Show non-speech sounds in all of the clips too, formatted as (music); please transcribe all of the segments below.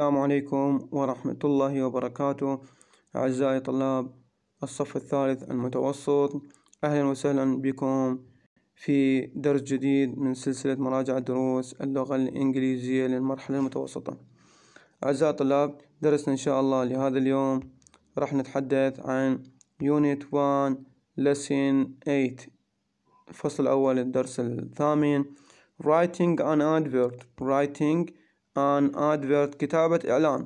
السلام عليكم ورحمة الله وبركاته أعزائي طلاب الصف الثالث المتوسط أهلا وسهلا بكم في درس جديد من سلسلة مراجعة دروس اللغة الإنجليزية للمرحلة المتوسطة أعزائي الطلاب درسنا إن شاء الله لهذا اليوم راح نتحدث عن Unit 1 Lesson 8 الفصل الأول الدرس الثامن Writing an advert Writing آن أدفيرت كتابة إعلان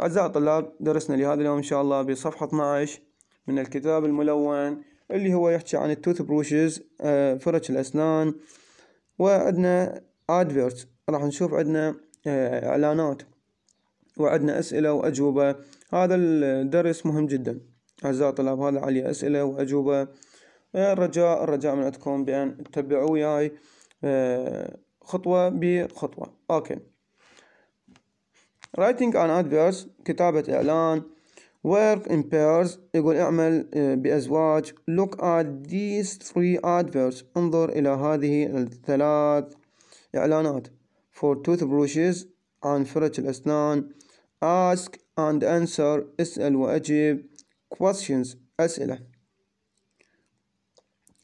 أعزائي الطلاب درسنا لهذا اليوم إن شاء الله بصفحة 12 من الكتاب الملون اللي هو يحكي عن التوث بروشز آه، فرش الأسنان وعندنا أدفيرت راح نشوف عندنا آه، إعلانات وعندنا أسئلة وأجوبة هذا الدرس مهم جدا أعزائي الطلاب هذا عليه أسئلة وأجوبة آه، الرجاء الرجاء من عندكم بأن تتبعوا وياي خطوة بخطوة أوكي writing an adverse كتابة إعلان work in pairs يقول اعمل بأزواج look at these three adverts انظر إلى هذه الثلاث إعلانات for toothbrushes عن فرش الأسنان ask and answer اسأل وأجب questions أسئلة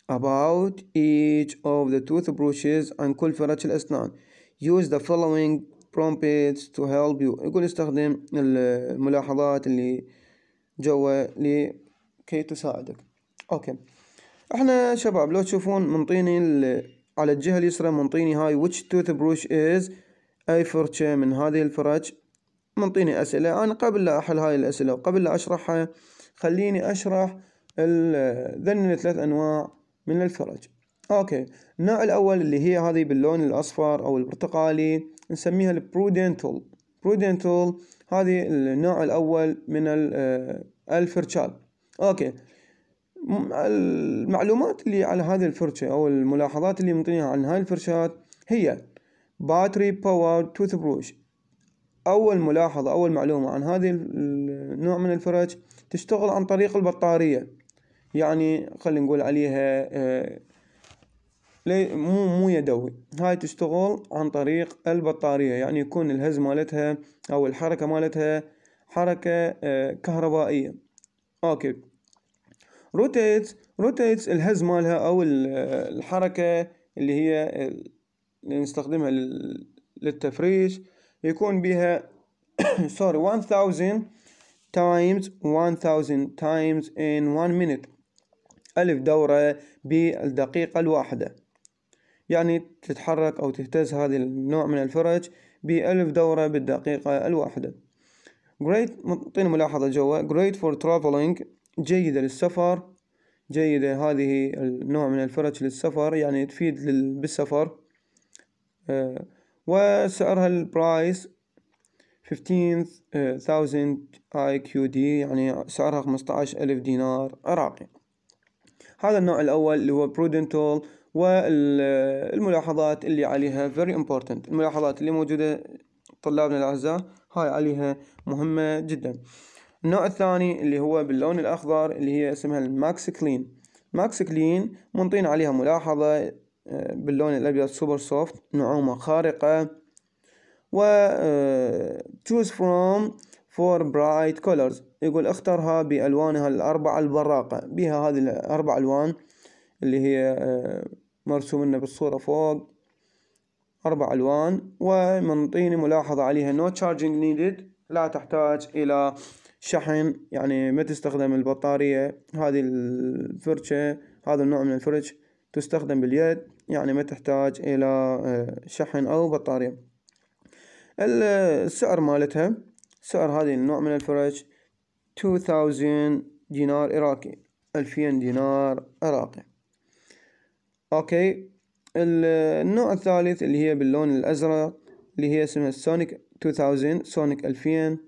about each of the toothbrushes عن كل فرش الأسنان use the following prompts to help you يقول استخدم الملاحظات اللي جوا لكي تساعدك اوكي احنا شباب لو تشوفون منطيني على الجهة اليسرى منطيني هاي which toothbrush is اي فرشة من هذه الفرج منطيني اسئلة انا قبل لا احل هاي الاسئلة وقبل لا اشرحها خليني اشرح ذن ثلاث انواع من الفرج اوكي النوع الاول اللي هي هذه باللون الاصفر او البرتقالي نسميها البرودنتال برودنتال هذه النوع الاول من آه، الفرشات اوكي المعلومات اللي على هذه الفرشة او الملاحظات اللي مطنيها عن هاي الفرشات هي باتري باور توث بروش اول ملاحظة اول معلومة عن هذه النوع من الفرش تشتغل عن طريق البطارية يعني خلينا نقول عليها آه، مو مو يدوي هاي تشتغل عن طريق البطارية يعني يكون الهز مالتها او الحركة مالتها حركة آه، كهربائية اوكي روتيتس روتيتس الهز مالها او آه، الحركة اللي هي اللي نستخدمها للتفريش يكون بها سوري (coughs) 1000 times 1000 times in 1 minute ألف دورة بالدقيقة الواحدة يعني تتحرك أو تهتز هذه النوع من الفرج بألف دورة بالدقيقة الواحدة great مطين ملاحظة جوا great for traveling جيدة للسفر جيدة هذه النوع من الفرج للسفر يعني تفيد لل... بالسفر آه، وسعرها البرايس 15000 اي كيو دي يعني سعرها 15000 دينار عراقي هذا النوع الأول اللي هو برودنتول والملاحظات اللي عليها very important الملاحظات اللي موجودة طلابنا الأعزاء هاي عليها مهمة جدا النوع الثاني اللي هو باللون الأخضر اللي هي اسمها الماكس كلين ماكس كلين منطين عليها ملاحظة آه، باللون الأبيض سوبر سوفت نعومة خارقة و آه، choose from for bright colors يقول اخترها بألوانها الأربعة البراقة بها هذه الأربع ألوان اللي هي آه، مرسوم لنا بالصورة فوق أربع ألوان ومنطيني ملاحظة عليها no charging needed لا تحتاج إلى شحن يعني ما تستخدم البطارية هذه الفرشة هذا النوع من الفرش تستخدم باليد يعني ما تحتاج إلى آه، شحن أو بطارية السعر مالتها سعر هذه النوع من الفرش 2000 دينار عراقي 2000 دينار عراقي اوكي النوع الثالث اللي هي باللون الازرق اللي هي اسمها سونيك 2000 سونيك 2000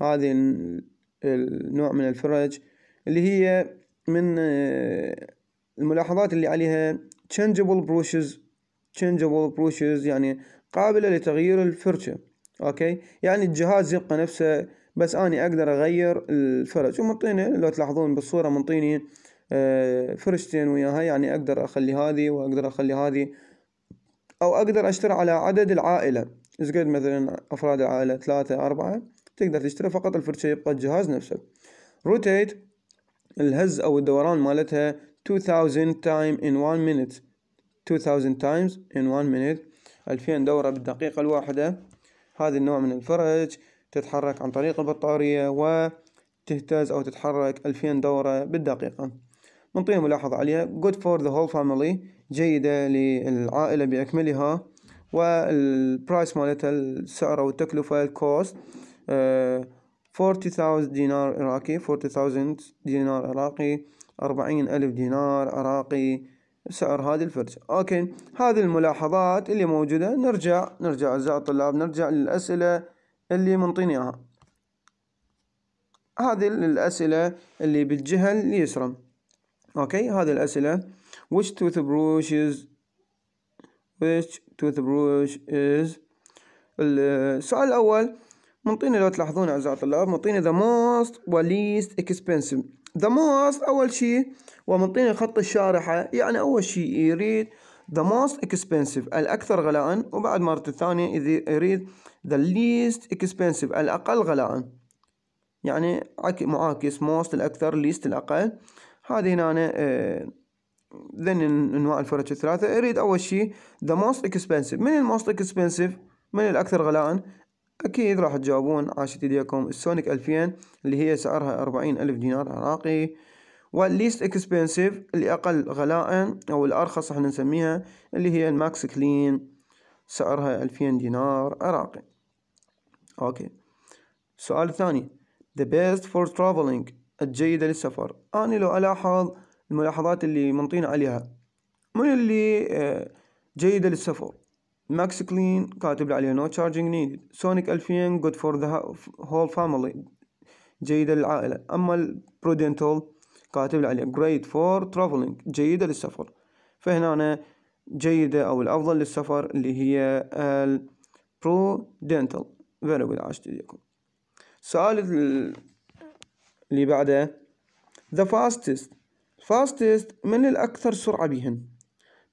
هذه النوع من الفرج اللي هي من آه، الملاحظات اللي عليها changeable brushes changeable brushes يعني قابلة لتغيير الفرشة اوكي يعني الجهاز يبقى نفسه بس اني اقدر اغير الفرج ومنطيني لو تلاحظون بالصورة منطيني آه، فرشتين وياها يعني اقدر اخلي هذه واقدر اخلي هذه او اقدر اشتري على عدد العائلة اذا قد مثلا افراد العائلة ثلاثة اربعة تقدر تشتري فقط الفرشة يبقى الجهاز نفسه روتيت الهز او الدوران مالتها 2000 تايم ان 1 minute 2000 times ان 1 minute 2000 دورة بالدقيقة الواحدة هذا النوع من الفرج تتحرك عن طريق البطارية وتهتز أو تتحرك 2000 دورة بالدقيقة نعطينا ملاحظة عليها good for the whole family جيدة للعائلة بأكملها والبرايس مالتها السعر أو التكلفة الكوست فورتي ثاوزند دينار عراقي فورتي ثاوزند دينار عراقي أربعين ألف دينار عراقي سعر هذه الفرشة أوكي هذه الملاحظات اللي موجودة نرجع نرجع أعزائي الطلاب نرجع للأسئلة اللي منطينيها هذه الأسئلة اللي بالجهل اليسرى اوكي هذه الأسئلة which toothbrush is which toothbrush is السؤال الأول منطيني لو تلاحظون أعزائي الطلاب منطيني the most و least expensive the most أول شيء ومنطيني خط الشارحة يعني أول شيء يريد the most expensive الأكثر غلاء وبعد مرة الثانية يريد the least expensive الأقل غلاء يعني معاكس most الأكثر least الأقل هذه هنا أنا آه، ذن انواع الفرج الثلاثه اريد اول شيء the most expensive من ال most expensive من الاكثر غلاء اكيد راح تجاوبون عاشت ايديكم السونيك 2000 اللي هي سعرها 40 الف دينار عراقي والليست اكسبنسيف اللي اقل غلاء او الارخص احنا نسميها اللي هي الماكس كلين سعرها 2000 دينار عراقي اوكي السؤال الثاني the best for traveling الجيدة للسفر أنا لو ألاحظ الملاحظات اللي منطين عليها من اللي آه، جيدة للسفر ماكس كلين كاتب عليه نو تشارجينج نيد سونيك ألفين جود فور ذا هول فاميلي جيدة للعائلة أما البرودنتال كاتب عليه جريد فور ترافلينج جيدة للسفر فهنا جيدة أو الأفضل للسفر اللي هي البرودنتال فيري جود عاشت السؤال اللي بعده the fastest fastest من الأكثر سرعة بهن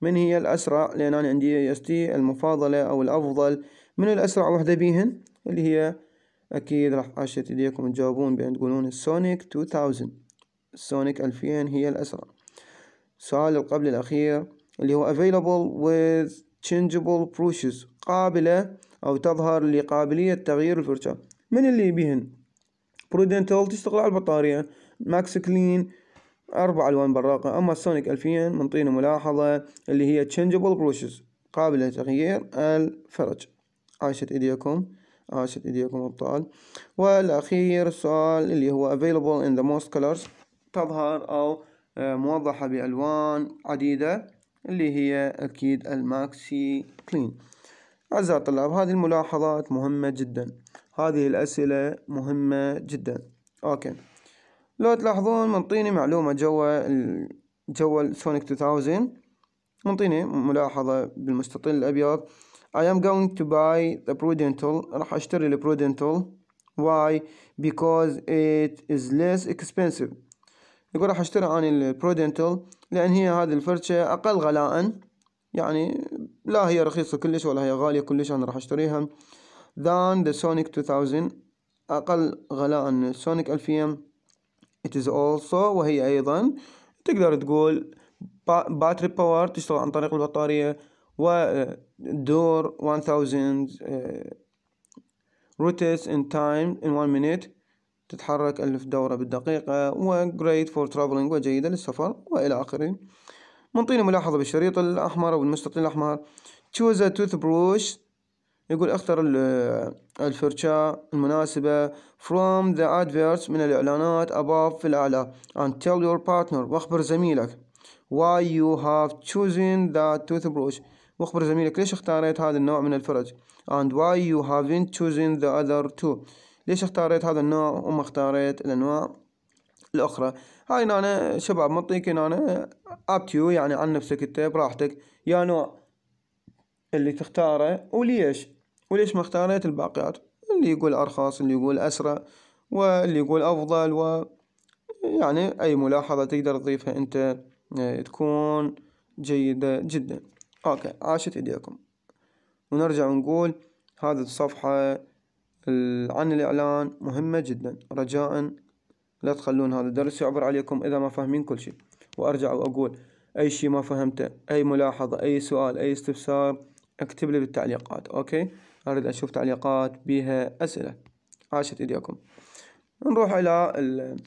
من هي الأسرع لأن أنا عندي EST المفاضلة أو الأفضل من الأسرع وحدة بيهن اللي هي أكيد راح أشت إيديكم تجاوبون بأن تقولون السونيك 2000 سونيك 2000 هي الأسرع السؤال القبل الأخير اللي هو available with changeable brushes قابلة أو تظهر لقابلية تغيير الفرشاة من اللي بيهن برودنتال تشتغل على البطارية ماكس كلين أربع ألوان براقة أما السونيك ألفين منطينا ملاحظة اللي هي تشنجبل بروشز قابلة لتغيير الفرج عاشت إيديكم عاشت إيديكم أبطال والأخير السؤال اللي هو available in the most colors تظهر أو آه، موضحة بألوان عديدة اللي هي أكيد الماكسي كلين أعزائي الطلاب هذه الملاحظات مهمة جداً هذه الأسئلة مهمة جدا أوكي لو تلاحظون منطيني معلومة جوا جوا سونيك 2000 منطيني ملاحظة بالمستطيل الأبيض I am going to buy the Prudental راح أشتري Prudential Why? Because it is less expensive يقول راح أشتري عن Prudential لأن هي هذه الفرشة أقل غلاء يعني لا هي رخيصة كلش ولا هي غالية كلش أنا راح أشتريها than the Sonic 2000 أقل غلاء من Sonic 2000 it is also وهي أيضا تقدر تقول باتري باور تشتغل عن طريق البطارية ودور 1000 روتس ان تايم ان 1 مينيت تتحرك ألف دورة بالدقيقة وجريت فور ترافلينج وجيدة للسفر وإلى آخره منطيني ملاحظة بالشريط الأحمر أو المستطيل الأحمر choose a toothbrush يقول اختر الفرشاة المناسبة from the adverts من الإعلانات above في الأعلى and tell your partner واخبر زميلك why you have chosen that toothbrush واخبر زميلك ليش اختاريت هذا النوع من الفرج and why you haven't chosen the other two ليش اختاريت هذا النوع وما اختاريت الأنواع الأخرى هاي نانا شباب مطيك نانا up to you يعني عن نفسك انت براحتك يا نوع اللي تختاره وليش وليش ما اختاريت الباقيات اللي يقول أرخص اللي يقول أسرع واللي يقول أفضل و يعني أي ملاحظة تقدر تضيفها أنت آه، تكون جيدة جدا أوكي عاشت إيديكم ونرجع ونقول هذه الصفحة عن الإعلان مهمة جدا رجاء لا تخلون هذا الدرس يعبر عليكم إذا ما فاهمين كل شيء وأرجع وأقول أي شيء ما فهمته أي ملاحظة أي سؤال أي استفسار اكتب لي بالتعليقات أوكي أريد أشوف تعليقات بها أسئلة عاشت إيديكم نروح إلى ال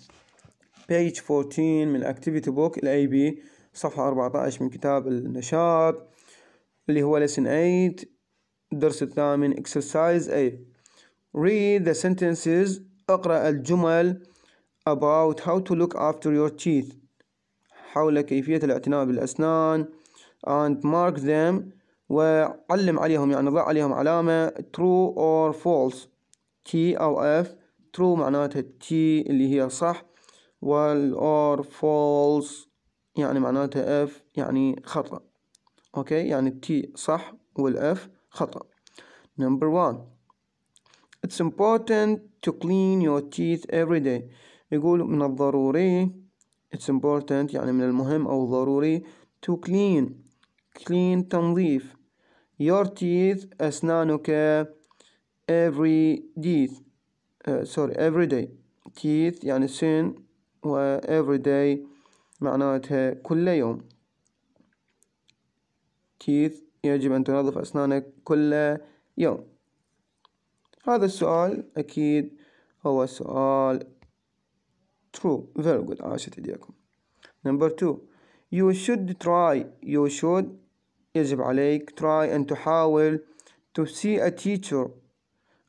page 14 من activity book الـ AB صفحة 14 من كتاب النشاط اللي هو lesson 8 الدرس الثامن exercise 8 read the sentences اقرأ الجمل about how to look after your teeth حول كيفية الاعتناء بالأسنان and mark them وعلم عليهم يعني ضع عليهم علامة true or false T أو F true معناتها T اللي هي صح وال or false يعني معناتها F يعني خطأ أوكي يعني T صح وال F خطأ number one it's important to clean your teeth every day يقول من الضروري it's important يعني من المهم أو ضروري to clean clean تنظيف your teeth أسنانك every teeth uh, sorry every day teeth يعني سن و every day معناتها كل يوم teeth يجب أن تنظف أسنانك كل يوم هذا السؤال أكيد هو سؤال true very good عاشت إليكم number two you should try you should يجب عليك try أن تحاول to see a teacher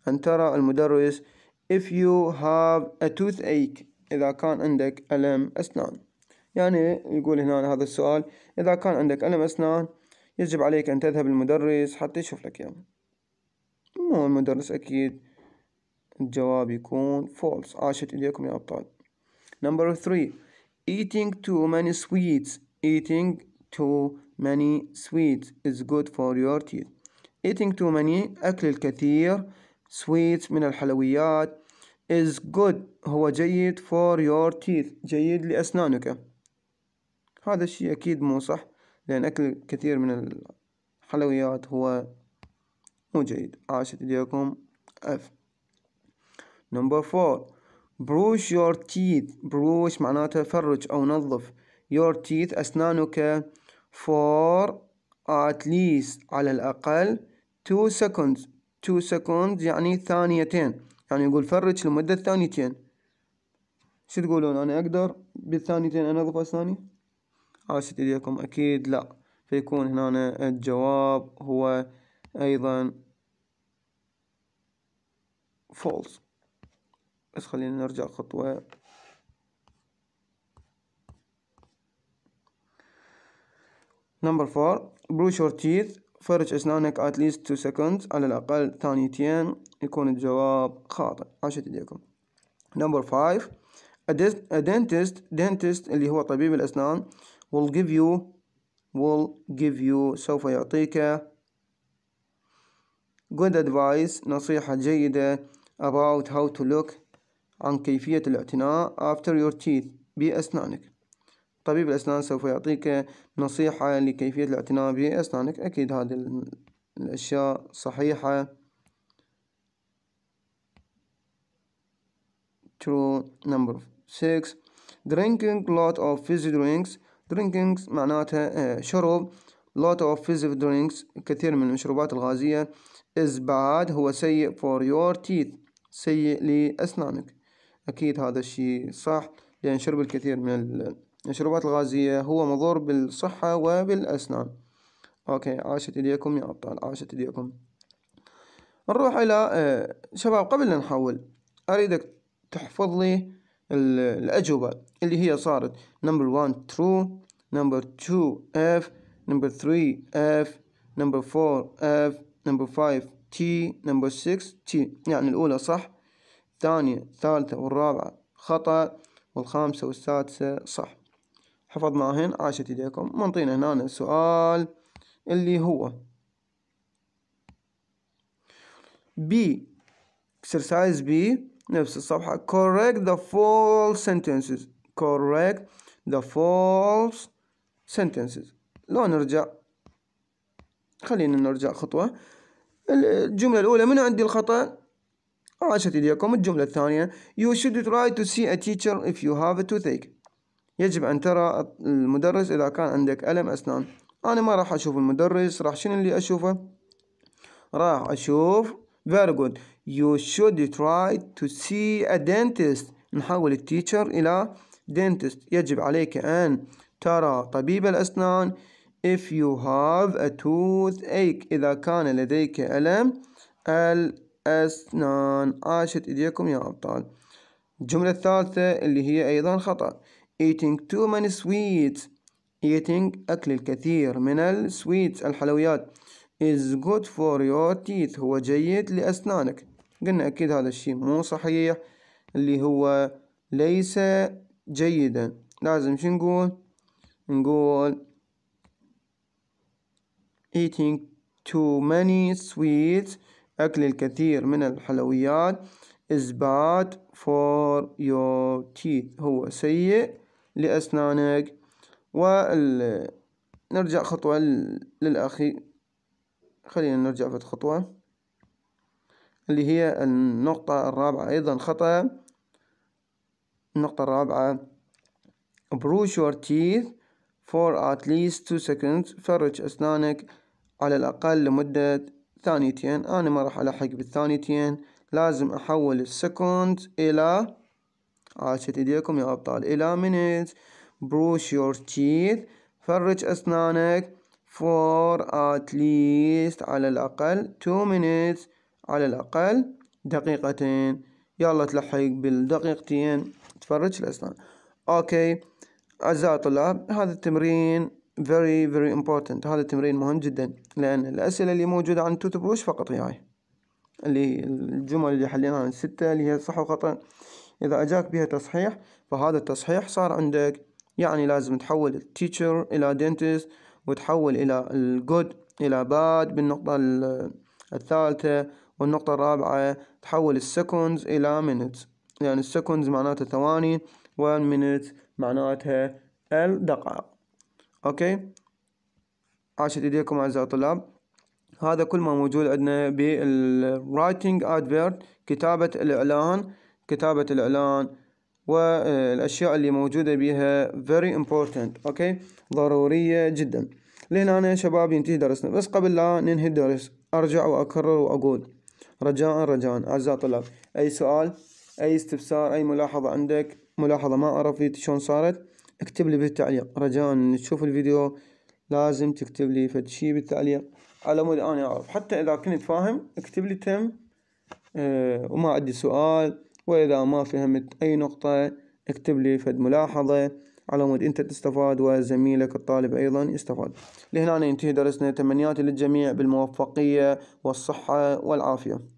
أن ترى المدرس if you have a toothache إذا كان عندك ألم أسنان يعني يقول هنا هذا السؤال إذا كان عندك ألم أسنان يجب عليك أن تذهب للمدرس حتى يشوف لك إياه يعني. مو المدرس أكيد الجواب يكون false عاشت إليكم يا أبطال number three eating too many sweets eating too many sweets is good for your teeth eating too many أكل الكثير sweets من الحلويات is good هو جيد for your teeth جيد لأسنانك هذا الشيء أكيد مو صح لأن أكل كثير من الحلويات هو مو جيد عاشت إليكم F. number four brush your teeth brush معناته فرج أو نظف your teeth أسنانك for at least على الأقل two seconds two seconds يعني ثانيتين يعني يقول فرج لمدة ثانيتين شو تقولون أنا أقدر بالثانيتين أنظف أسناني عاشت آه، إيديكم أكيد لا فيكون هنا الجواب هو أيضا false بس خلينا نرجع خطوة Number four, brush your teeth. for at least two seconds على الأقل ثانيتين يكون الجواب خاطئ عشان تديكم. Number five, a dentist, dentist اللي هو طبيب الأسنان will give you, will give you سوف يعطيك good advice نصيحة جيدة about how to look عن كيفية الاعتناء after your teeth بأسنانك. طبيب الأسنان سوف يعطيك نصيحة لكيفية الاعتناء بأسنانك أكيد هذه الأشياء صحيحة true number 6 drinking lot of fizzy drinks drinking معناتها آه، شرب lot of fizzy drinks كثير من المشروبات الغازية is bad هو سيء for your teeth سيء لأسنانك أكيد هذا الشيء صح لأن شرب الكثير من المشروبات الغازية هو مضر بالصحة وبالأسنان أوكي عاشت إليكم يا أبطال عاشت إليكم نروح إلى آه، شباب قبل نحول أريدك تحفظ لي الأجوبة اللي هي صارت نمبر 1 ترو نمبر 2 اف نمبر 3 اف نمبر 4 اف نمبر 5 تي نمبر 6 تي يعني الأولى صح الثانية الثالثة والرابعة خطأ والخامسة والسادسة صح حفظناهن عاشت إيديكم منطينا هنا السؤال اللي هو بي exercise B نفس الصفحة correct the false sentences correct the false sentences لو نرجع خلينا نرجع خطوة الجملة الأولى من عندي الخطأ عاشت إليكم الجملة الثانية you should try to see a teacher if you have a toothache يجب أن ترى المدرس إذا كان عندك ألم أسنان أنا ما راح أشوف المدرس راح شنو اللي أشوفه راح أشوف very good you should try to see a dentist نحول التيتشر إلى dentist يجب عليك أن ترى طبيب الأسنان if you have a toothache إذا كان لديك ألم الأسنان عاشت إيديكم يا أبطال الجملة الثالثة اللي هي أيضا خطأ eating too many sweets eating أكل الكثير من السويتس الحلويات is good for your teeth هو جيد لأسنانك قلنا أكيد هذا الشيء مو صحيح اللي هو ليس جيدا لازم شو نقول نقول eating too many sweets أكل الكثير من الحلويات is bad for your teeth هو سيء لأسنانك وال نرجع خطوة للأخي خلينا نرجع فد خطوة اللي هي النقطة الرابعة أيضا خطأ النقطة الرابعة brush your teeth for at least two seconds فرج أسنانك على الأقل لمدة ثانيتين أنا ما راح ألحق بالثانيتين لازم أحول السكند إلى عاشت ايديكم يا ابطال الى منت بروش يور تيث فرج اسنانك فور ات ليست على الأقل تو minutes على الأقل دقيقتين يلا تلحق بالدقيقتين تفرج الأسنان أوكي أعزائي الطلاب هذا التمرين very very important هذا التمرين مهم جدا لأن الأسئلة اللي موجودة عن توت بروش فقط هي اللي الجمل اللي حليناها الستة اللي هي صح وخطأ إذا أجاك بها تصحيح فهذا التصحيح صار عندك يعني لازم تحول teacher إلى dentist وتحول إلى good إلى bad بالنقطة الثالثة والنقطة الرابعة تحول seconds إلى minutes لأن يعني seconds معناتها ثواني والمينت معناتها الدقائق أوكي عاشت إيديكم أعزائي الطلاب هذا كل ما موجود عندنا بالرايتنج ادفيرت كتابة الإعلان كتابة الإعلان والأشياء اللي موجودة بيها very important أوكي ضرورية جدا لأن أنا شباب ينتهي درسنا بس قبل لا ننهي الدرس أرجع وأكرر وأقول رجاء رجاء أعزائي الطلاب أي سؤال أي استفسار أي ملاحظة عندك ملاحظة ما عرفت شلون صارت اكتب لي بالتعليق رجاء تشوف الفيديو لازم تكتب لي فد شي بالتعليق على مود أنا أعرف حتى إذا كنت فاهم اكتب لي تم أه وما عندي سؤال وإذا ما فهمت أي نقطة اكتب لي فد ملاحظة على مود أنت تستفاد وزميلك الطالب أيضا يستفاد لهنا ينتهي درسنا تمنياتي للجميع بالموفقية والصحة والعافية